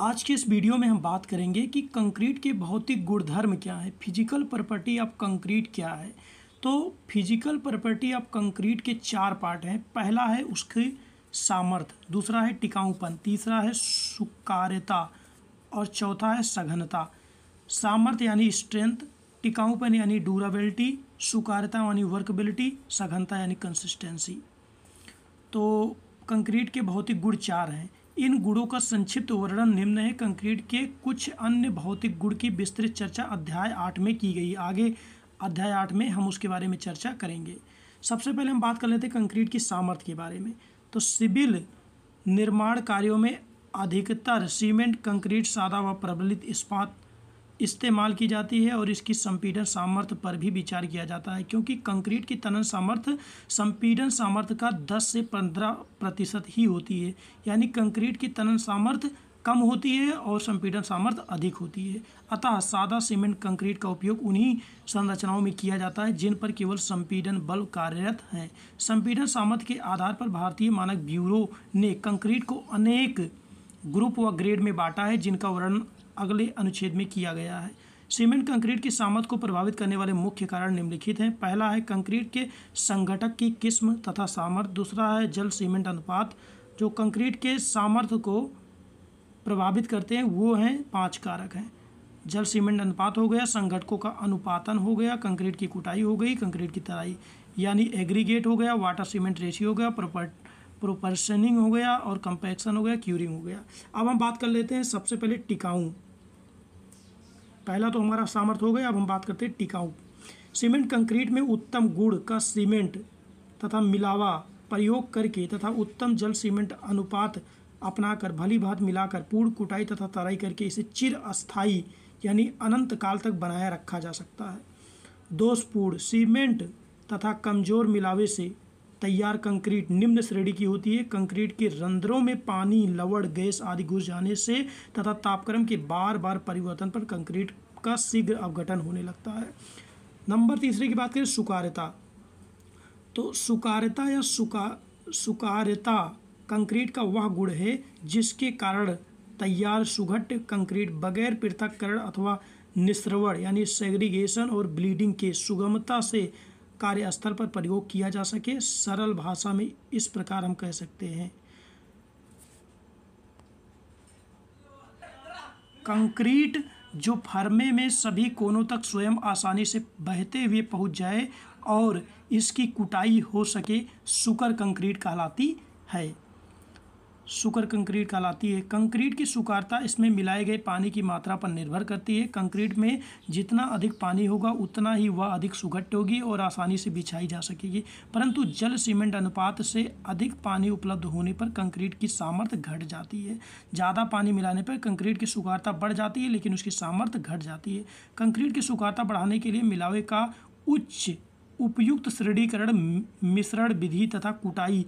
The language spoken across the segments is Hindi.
आज के इस वीडियो में हम बात करेंगे कि कंक्रीट के भौतिक गुणधर्म क्या है फिजिकल प्रॉपर्टी ऑफ कंक्रीट क्या है तो फिजिकल प्रॉपर्टी ऑफ कंक्रीट के चार पार्ट हैं पहला है उसके सामर्थ्य दूसरा है टिकाऊपन तीसरा है सुकार्यता और चौथा है सघनता सामर्थ्य यानी स्ट्रेंथ टिकाऊपन यानी ड्यूरेबिलिटी सुकार्यता यानी वर्कबिलिटी सघनता यानी कंसिस्टेंसी तो कंक्रीट के भौतिक गुण चार हैं इन गुणों का संक्षिप्त वर्णन निम्न है कंक्रीट के कुछ अन्य भौतिक गुण की विस्तृत चर्चा अध्याय आठ में की गई आगे अध्याय आठ में हम उसके बारे में चर्चा करेंगे सबसे पहले हम बात कर लेते हैं कंक्रीट की सामर्थ्य के बारे में तो सिविल निर्माण कार्यों में अधिकतर सीमेंट कंक्रीट सादा व प्रबलित इस्पात इस्तेमाल की जाती है और इसकी संपीडन सामर्थ्य पर भी विचार किया जाता है क्योंकि कंक्रीट की तनन सामर्थ्य संपीडन सामर्थ्य का 10 से 15 प्रतिशत ही होती है यानी कंक्रीट की तनन सामर्थ्य कम होती है और संपीडन सामर्थ्य अधिक होती है अतः सादा सीमेंट कंक्रीट का उपयोग उन्हीं संरचनाओं में किया जाता है जिन पर केवल संपीडन बल कार्यरत हैं संपीडन सामर्थ्य के आधार पर भारतीय मानक ब्यूरो ने कंक्रीट को अनेक ग्रुप व ग्रेड में बांटा है जिनका वर्णन अगले अनुच्छेद में किया गया है सीमेंट कंक्रीट की सामत को प्रभावित करने वाले मुख्य कारण निम्नलिखित हैं पहला है कंक्रीट के संगठक की किस्म तथा सामर्थ्य दूसरा है जल सीमेंट अनुपात जो कंक्रीट के सामर्थ्य को प्रभावित करते हैं वो हैं पाँच कारक हैं जल सीमेंट अनुपात हो गया संगठकों का अनुपातन हो गया कंक्रीट की कुटाई हो गई कंक्रीट की तराई यानी एग्रीगेट हो गया वाटर सीमेंट रेशी हो गया प्रॉपर्ट प्रोपर्शनिंग हो गया और कंपैक्शन हो गया क्यूरिंग हो गया अब हम बात कर लेते हैं सबसे पहले टिकाऊ पहला तो हमारा सामर्थ्य हो गया अब हम बात करते हैं टिकाऊ सीमेंट कंक्रीट में उत्तम गुड़ का सीमेंट तथा मिलावा प्रयोग करके तथा उत्तम जल सीमेंट अनुपात अपनाकर भली भात मिलाकर पूर्ण कुटाई तथा तराई करके इसे चिर अस्थाई यानी अनंत काल तक बनाए रखा जा सकता है दोषपूर्ण सीमेंट तथा कमज़ोर मिलावे से तैयार कंक्रीट निम्न श्रेणी की होती है कंक्रीट के रंध्रों में पानी लवड़ गैस आदि घुस जाने से तथा तापक्रम के बार बार परिवर्तन पर कंक्रीट का शीघ्र अवघटन होने लगता है नंबर तीसरे की बात करें सुकारिता तो सुकारिता या सुका सुकारिता कंक्रीट का वह गुण है जिसके कारण तैयार सुघट कंक्रीट बगैर पृथककरण अथवा निस्रवण यानी सेग्रीगेशन और ब्लीडिंग के सुगमता से कार्यस्थल पर प्रयोग किया जा सके सरल भाषा में इस प्रकार हम कह सकते हैं कंक्रीट जो फरमे में सभी कोनों तक स्वयं आसानी से बहते हुए पहुंच जाए और इसकी कुटाई हो सके सुकर कंक्रीट कहलाती है सुकर कंक्रीट कहलाती है कंक्रीट की सुकारता इसमें मिलाए गए पानी की मात्रा पर निर्भर करती है कंक्रीट में जितना अधिक पानी होगा उतना ही वह अधिक सुघट्ट होगी और आसानी से बिछाई जा सकेगी परंतु जल सीमेंट अनुपात से अधिक पानी उपलब्ध होने पर कंक्रीट की सामर्थ्य घट जाती है ज़्यादा पानी मिलाने पर कंक्रीट की सुकारता बढ़ जाती है लेकिन उसकी सामर्थ्य घट जाती है कंक्रीट की सुकारता बढ़ाने के लिए मिलावे का उच्च उपयुक्त श्रेणीकरण मिश्रण विधि तथा कुटाई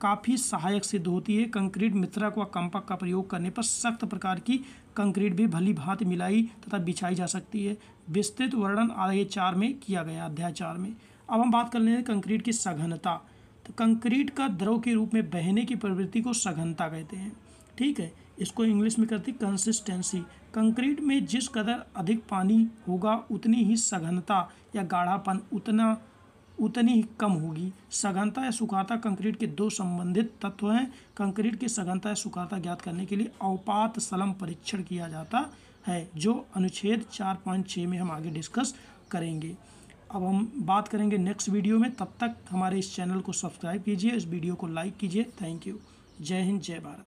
काफ़ी सहायक सिद्ध होती है कंक्रीट मित्रा व कंपक का प्रयोग करने पर सख्त प्रकार की कंक्रीट भी भली भांति मिलाई तथा बिछाई जा सकती है विस्तृत वर्णन आगे चार में किया गया अध्याय चार में अब हम बात कर लेते हैं कंक्रीट की सघनता तो कंक्रीट का द्रव के रूप में बहने की प्रवृत्ति को सघनता कहते हैं ठीक है इसको इंग्लिश में करती कंसिस्टेंसी कंक्रीट में जिस कदर अधिक पानी होगा उतनी ही सघनता या गाढ़ापन उतना उतनी ही कम होगी सघनता या सुखाता कंक्रीट के दो संबंधित तत्व हैं कंक्रीट की सघनता या सुखाता ज्ञात करने के लिए अवपात सलम परीक्षण किया जाता है जो अनुच्छेद चार पॉइंट छः में हम आगे डिस्कस करेंगे अब हम बात करेंगे नेक्स्ट वीडियो में तब तक हमारे इस चैनल को सब्सक्राइब कीजिए इस वीडियो को लाइक कीजिए थैंक यू जय हिंद जय भारत